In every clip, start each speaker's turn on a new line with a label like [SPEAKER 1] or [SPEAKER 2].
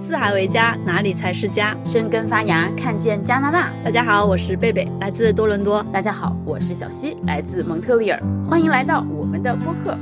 [SPEAKER 1] 四海为家，哪
[SPEAKER 2] 里才是家？生根发芽，看见加拿大。大家好，我是贝贝，来自多伦多。大家好，我是小溪，来自蒙特利尔。欢迎来到我们的播客。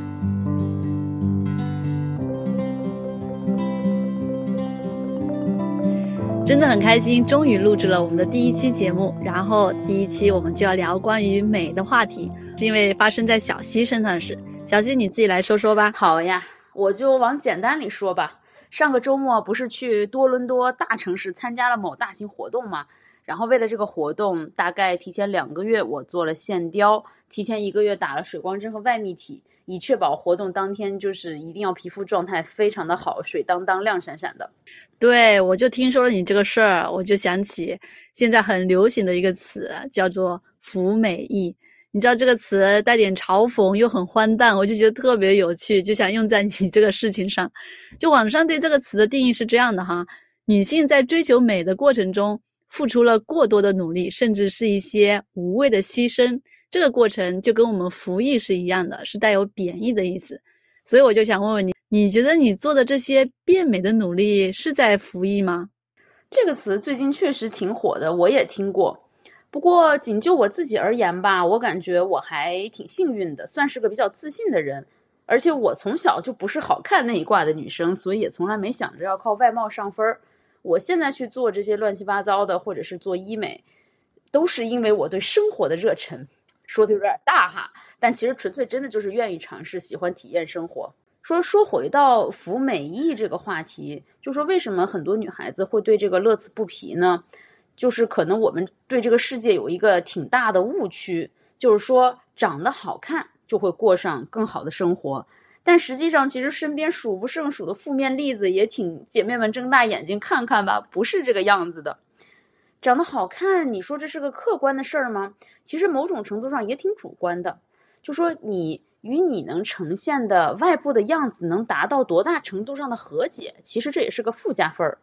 [SPEAKER 1] 真的很开心，终于录制了我们的第一期节目。然后第一期我们就要聊关于美的话题，是因为发生在小溪身上的事。小溪，你自己来说说吧。
[SPEAKER 2] 好呀，我就往简单里说吧。上个周末不是去多伦多大城市参加了某大型活动嘛？然后为了这个活动，大概提前两个月我做了线雕，提前一个月打了水光针和外泌体，以确保活动当天就是一定要皮肤状态非常的好，水当当、亮闪闪的。
[SPEAKER 1] 对，我就听说了你这个事儿，我就想起现在很流行的一个词叫做“服美意”。你知道这个词带点嘲讽又很荒诞，我就觉得特别有趣，就想用在你 这个事情上。就网上对这个词的定义是这样的哈：女性在追求美的过程中付出了过多的努力，甚至是一些无谓的牺牲。这个过程就跟我们“服役”是一样的，是带有贬义的意思。所以我就想问问你，你觉得你做的这些变美的努力是在“服役”吗？
[SPEAKER 2] 这个词最近确实挺火的，我也听过。不过，仅就我自己而言吧，我感觉我还挺幸运的，算是个比较自信的人。而且我从小就不是好看那一挂的女生，所以也从来没想着要靠外貌上分儿。我现在去做这些乱七八糟的，或者是做医美，都是因为我对生活的热忱。说的有点大哈，但其实纯粹真的就是愿意尝试，喜欢体验生活。说说回到服美役这个话题，就说为什么很多女孩子会对这个乐此不疲呢？就是可能我们对这个世界有一个挺大的误区，就是说长得好看就会过上更好的生活。但实际上，其实身边数不胜数的负面例子也挺，姐妹们睁大眼睛看看吧，不是这个样子的。长得好看，你说这是个客观的事儿吗？其实某种程度上也挺主观的，就说你与你能呈现的外部的样子能达到多大程度上的和解，其实这也是个附加分儿。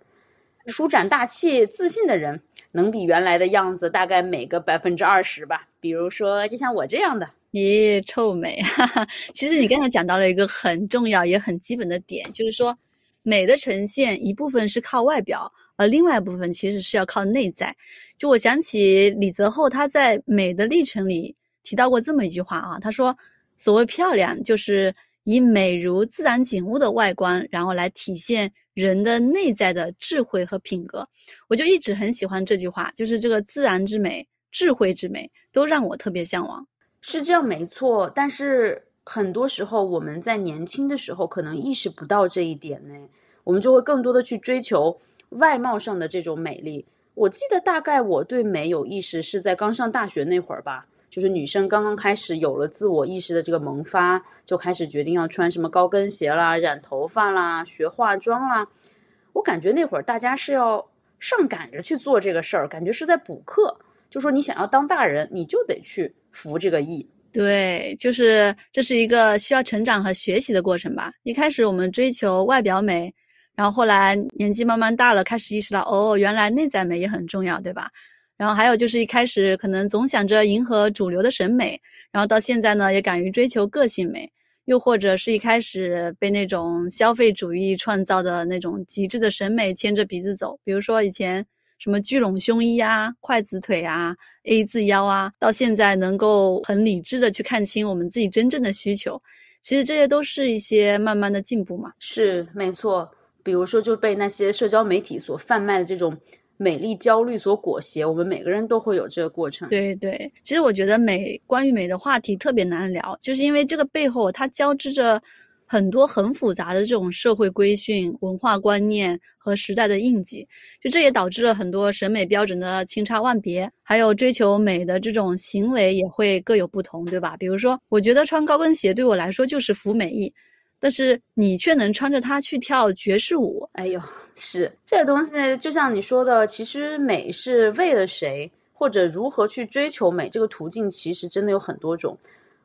[SPEAKER 2] 舒展大气、自信的人，能比原来的样子大概每个百分之二十吧。比如说，就像我这样的，咦，臭美。其实你刚才讲到了一个很
[SPEAKER 1] 重要也很基本的点，就是说，美的呈现一部分是靠外表，而另外一部分其实是要靠内在。就我想起李泽厚他在美的历程里提到过这么一句话啊，他说：“所谓漂亮，就是。”以美如自然景物的外观，然后来体现人的内在的智慧和品格，我就一直很喜欢这句话，就是这个自然之美、智慧之美，都让我
[SPEAKER 2] 特别向往。是这样，没错。但是很多时候，我们在年轻的时候可能意识不到这一点呢，我们就会更多的去追求外貌上的这种美丽。我记得大概我对美有意识是在刚上大学那会儿吧。就是女生刚刚开始有了自我意识的这个萌发，就开始决定要穿什么高跟鞋啦、染头发啦、学化妆啦。我感觉那会儿大家是要上赶着去做这个事儿，感觉是在补课。就说你想要当大人，你就得去服这个役。
[SPEAKER 1] 对，就是这是一个需要成长和学习的过程吧。一开始我们追求外表美，然后后来年纪慢慢大了，开始意识到哦，原来内在美也很重要，对吧？然后还有就是一开始可能总想着迎合主流的审美，然后到现在呢也敢于追求个性美，又或者是一开始被那种消费主义创造的那种极致的审美牵着鼻子走，比如说以前什么聚拢胸衣啊、筷子腿啊、A 字腰啊，到现在能够很理智的去看清我们自己真正的需求，其实这些都是一些慢慢的进步嘛。
[SPEAKER 2] 是，没错。比如说就被那些社交媒体所贩卖的这种。美丽焦虑所裹挟，我们每个人都会有这个过程。对对，其实我觉
[SPEAKER 1] 得美，关于美的话题特别难聊，就是因为这个背后它交织着很多很复杂的这种社会规训、文化观念和时代的印记。就这也导致了很多审美标准的千差万别，还有追求美的这种行为也会各有不同，对吧？比如说，我觉得穿高跟鞋对我来说就是服美意，但
[SPEAKER 2] 是你却能穿着它去跳爵士舞，哎呦。是这个东西，就像你说的，其实美是为了谁，或者如何去追求美，这个途径其实真的有很多种。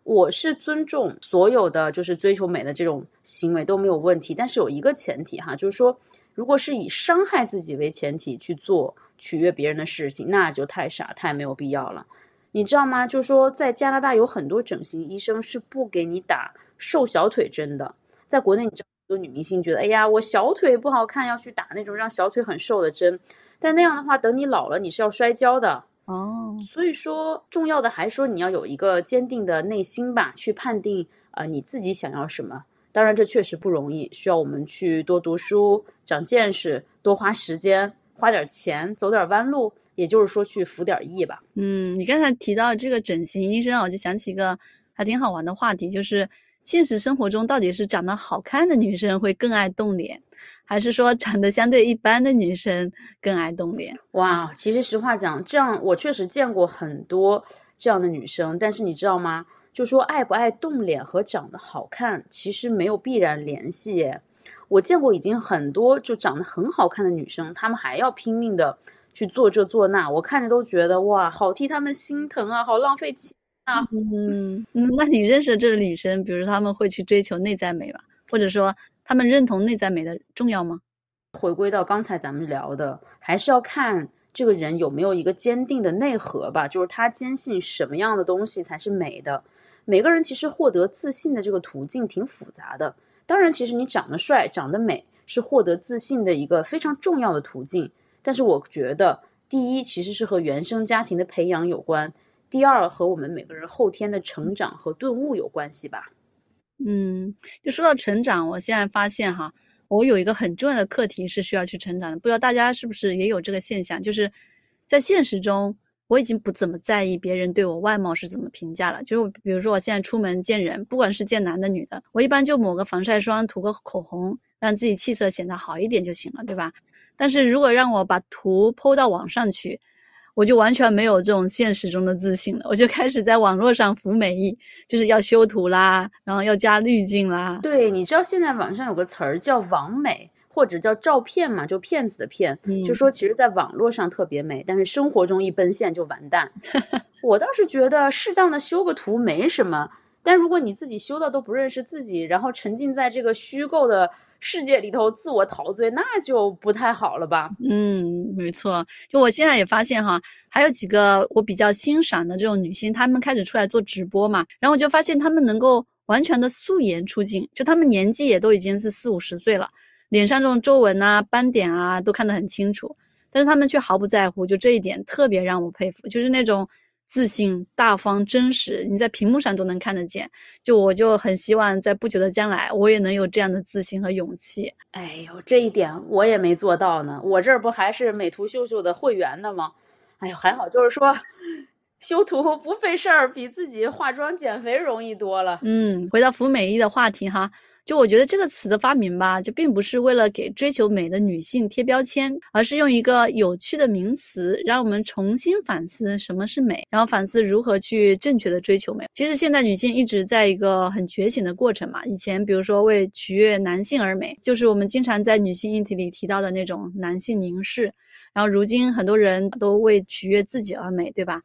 [SPEAKER 2] 我是尊重所有的，就是追求美的这种行为都没有问题，但是有一个前提哈，就是说，如果是以伤害自己为前提去做取悦别人的事情，那就太傻，太没有必要了。你知道吗？就是说在加拿大有很多整形医生是不给你打瘦小腿针的，在国内。有女明星觉得，哎呀，我小腿不好看，要去打那种让小腿很瘦的针，但那样的话，等你老了，你是要摔跤的哦。所以说，重要的还说你要有一个坚定的内心吧，去判定呃你自己想要什么。当然，这确实不容易，需要我们去多读书、长见识、多花时间、花点钱、走点弯路，也就是说去服点役吧。
[SPEAKER 1] 嗯，你刚才提到这个整形医生，我就想起一个还挺好玩的话题，就是。现实生活中，到底是长得好看的女生会更爱动脸，还是说长得相对一般的女生
[SPEAKER 2] 更爱动脸？哇，其实实话讲，这样我确实见过很多这样的女生。但是你知道吗？就说爱不爱动脸和长得好看其实没有必然联系。我见过已经很多就长得很好看的女生，她们还要拼命的去做这做那，我看着都觉得哇，好替她们心疼啊，好浪费钱。那嗯，
[SPEAKER 1] 那你认识的这个女生，比如她们会去追求内在美吧，
[SPEAKER 2] 或者说，她们认同内在美的重要吗？回归到刚才咱们聊的，还是要看这个人有没有一个坚定的内核吧，就是他坚信什么样的东西才是美的。每个人其实获得自信的这个途径挺复杂的。当然，其实你长得帅、长得美是获得自信的一个非常重要的途径。但是，我觉得第一其实是和原生家庭的培养有关。第二和我们每个人后天的成长和顿悟有关系吧？嗯，就
[SPEAKER 1] 说到成长，我现在发现哈，我有一个很重要的课题是需要去成长的。不知道大家是不是也有这个现象？就是在现实中，我已经不怎么在意别人对我外貌是怎么评价了。就是比如说，我现在出门见人，不管是见男的女的，我一般就抹个防晒霜，涂个口红，让自己气色显得好一点就行了，对吧？但是如果让我把图剖到网上去，我就完全没有这种现实中的自信了，我就开始
[SPEAKER 2] 在网络上“服美”，就是要修图啦，然后要加滤镜啦。对，你知道现在网上有个词儿叫“网美”或者叫“照片嘛”，就骗子的“骗”，就说其实在网络上特别美，但是生活中一奔现就完蛋。我倒是觉得适当的修个图没什么，但如果你自己修到都不认识自己，然后沉浸在这个虚构的。世界里头自我陶醉，那就不太好了吧？
[SPEAKER 1] 嗯，没错。就我现在也发现哈，还有几个我比较欣赏的这种女星，她们开始出来做直播嘛，然后我就发现她们能够完全的素颜出镜，就她们年纪也都已经是四五十岁了，脸上这种皱纹啊、斑点啊都看得很清楚，但是她们却毫不在乎，就这一点特别让我佩服，就是那种。自信、大方、真实，你在屏幕上都能看得见。就我就很希望在不久的将来，我也能有这样
[SPEAKER 2] 的自信和勇气。哎呦，这一点我也没做到呢。我这儿不还是美图秀秀的会员呢吗？哎呦，还好，就是说修图不费事儿，比自己化妆减肥容易多了。
[SPEAKER 1] 嗯，回到服美伊的话题哈。就我觉得这个词的发明吧，就并不是为了给追求美的女性贴标签，而是用一个有趣的名词，让我们重新反思什么是美，然后反思如何去正确的追求美。其实现在女性一直在一个很觉醒的过程嘛。以前比如说为取悦男性而美，就是我们经常在女性议题里提到的那种男性凝视，然后如今很多人都为取悦自己而美，对吧？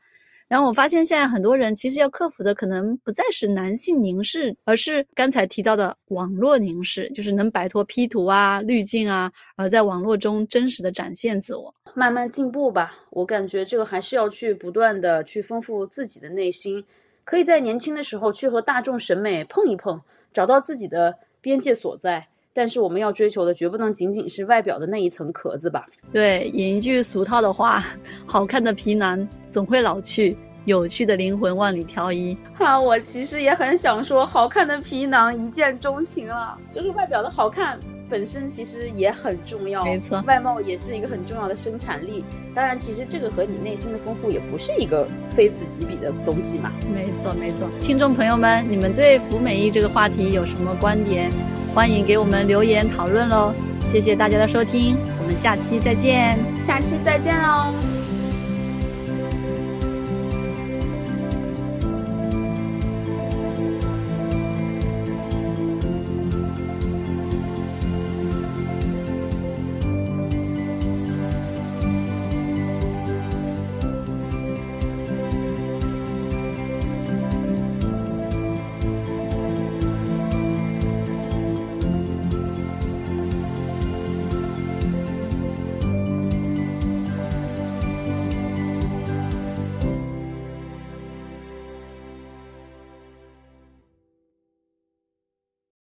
[SPEAKER 1] 然后我发现，现在很多人其实要克服的可能不再是男性凝视，而是刚才提到的网络凝视，就是能摆脱 P 图啊、滤镜啊，而在网络中真实的展现自我，
[SPEAKER 2] 慢慢进步吧。我感觉这个还是要去不断的去丰富自己的内心，可以在年轻的时候去和大众审美碰一碰，找到自己的边界所在。但是我们要追求的绝不能仅仅是外表的那一层壳子吧？对，引
[SPEAKER 1] 一句俗套的话，好看的皮囊总会老去，有趣的灵魂万里挑一。
[SPEAKER 2] 哈，我其实也很想说，好看的皮囊一见钟情了，就是外表的好看本身其实也很重要。没错，外貌也是一个很重要的生产力。当然，其实这个和你内心的丰富也不是一个非此即彼的东西嘛。没错，没错。
[SPEAKER 1] 听众朋友们，你们对“服美意”这个话题有什么观点？欢迎给我们留言讨论喽！谢谢大家的收听，我们下期再见，下
[SPEAKER 2] 期再见哦。